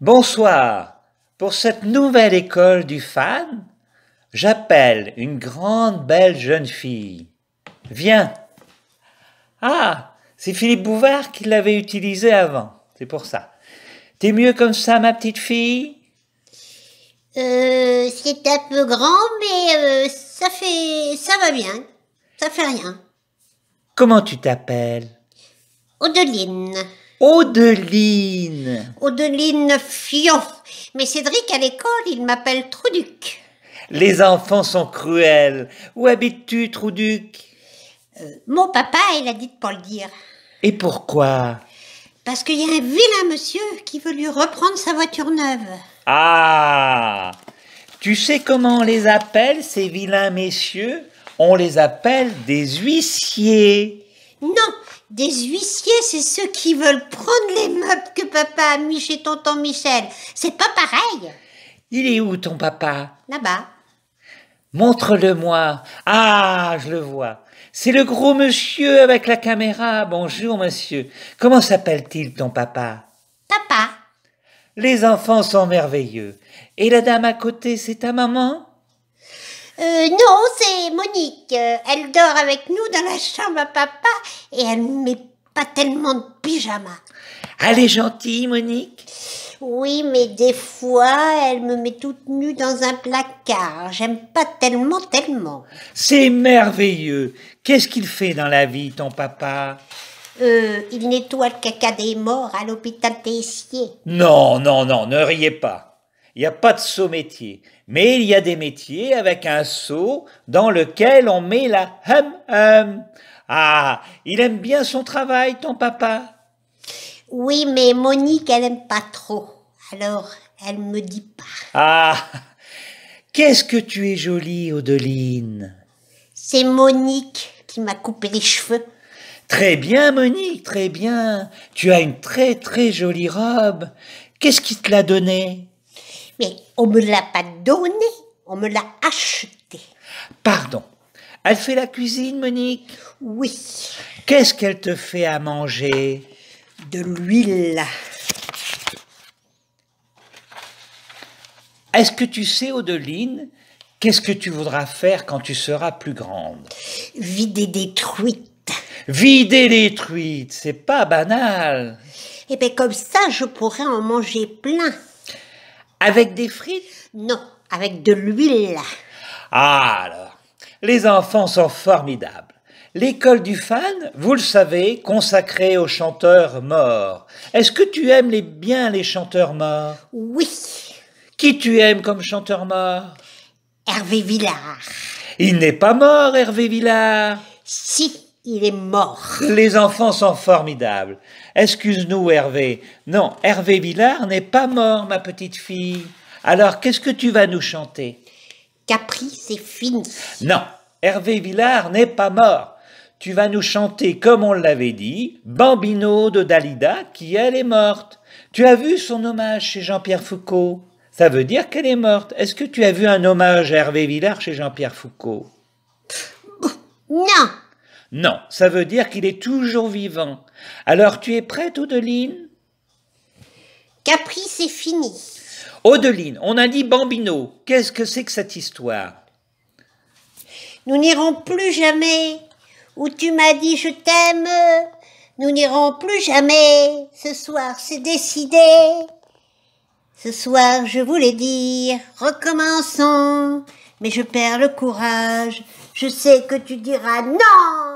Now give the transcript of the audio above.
Bonsoir. Pour cette nouvelle école du fan, j'appelle une grande belle jeune fille. Viens. Ah, c'est Philippe Bouvard qui l'avait utilisée avant. C'est pour ça. T'es mieux comme ça, ma petite fille euh, C'est un peu grand, mais euh, ça fait, ça va bien. Ça fait rien. Comment tu t'appelles Odeline. « Odeline !»« Odeline, Fion. Mais Cédric, à l'école, il m'appelle Trouduc. Les enfants sont cruels. Où habites-tu, Trouduc euh, Mon papa, il a dit de pas le dire. Et pourquoi Parce qu'il y a un vilain monsieur qui veut lui reprendre sa voiture neuve. Ah Tu sais comment on les appelle, ces vilains messieurs On les appelle des huissiers. Non, des huissiers, c'est ceux qui veulent prendre les meubles que papa a mis chez tonton Michel. C'est pas pareil. Il est où ton papa Là-bas. Montre-le-moi. Ah, je le vois. C'est le gros monsieur avec la caméra. Bonjour, monsieur. Comment s'appelle-t-il ton papa Papa. Les enfants sont merveilleux. Et la dame à côté, c'est ta maman euh, non, c'est Monique. Euh, elle dort avec nous dans la chambre à papa et elle ne met pas tellement de pyjama. Elle est gentille, Monique Oui, mais des fois, elle me met toute nue dans un placard. J'aime pas tellement, tellement. C'est merveilleux. Qu'est-ce qu'il fait dans la vie, ton papa euh, il nettoie le caca des morts à l'hôpital Tessier. Non, non, non, ne riez pas. Il n'y a pas de saut métier. Mais il y a des métiers avec un saut dans lequel on met la hum hum. Ah, il aime bien son travail, ton papa. Oui, mais Monique, elle n'aime pas trop. Alors, elle me dit pas. Ah, qu'est-ce que tu es jolie, Odeline. C'est Monique qui m'a coupé les cheveux. Très bien, Monique, très bien. Tu as une très très jolie robe. Qu'est-ce qui te l'a donnée mais on me l'a pas donné, on me l'a acheté. Pardon. Elle fait la cuisine, Monique Oui. Qu'est-ce qu'elle te fait à manger De l'huile. Est-ce que tu sais, Odeline, qu'est-ce que tu voudras faire quand tu seras plus grande Vider des truites. Vider les truites, c'est pas banal. Eh bien, comme ça, je pourrais en manger plein. Avec des frites Non, avec de l'huile. Ah alors, les enfants sont formidables. L'école du fan, vous le savez, consacrée aux chanteurs morts. Est-ce que tu aimes bien les chanteurs morts Oui. Qui tu aimes comme chanteur mort Hervé Villard. Il n'est pas mort, Hervé Villard. Si. Il est mort. Les enfants sont formidables. Excuse-nous, Hervé. Non, Hervé Villard n'est pas mort, ma petite fille. Alors, qu'est-ce que tu vas nous chanter Caprice c'est fini. Non, Hervé Villard n'est pas mort. Tu vas nous chanter, comme on l'avait dit, Bambino de Dalida, qui elle est morte. Tu as vu son hommage chez Jean-Pierre Foucault Ça veut dire qu'elle est morte. Est-ce que tu as vu un hommage à Hervé Villard chez Jean-Pierre Foucault Non non, ça veut dire qu'il est toujours vivant. Alors tu es prête, Odeline Capri, c'est fini. Odeline, on a dit Bambino. Qu'est-ce que c'est que cette histoire Nous n'irons plus jamais où tu m'as dit je t'aime. Nous n'irons plus jamais. Ce soir, c'est décidé. Ce soir, je voulais dire, recommençons. Mais je perds le courage. Je sais que tu diras non.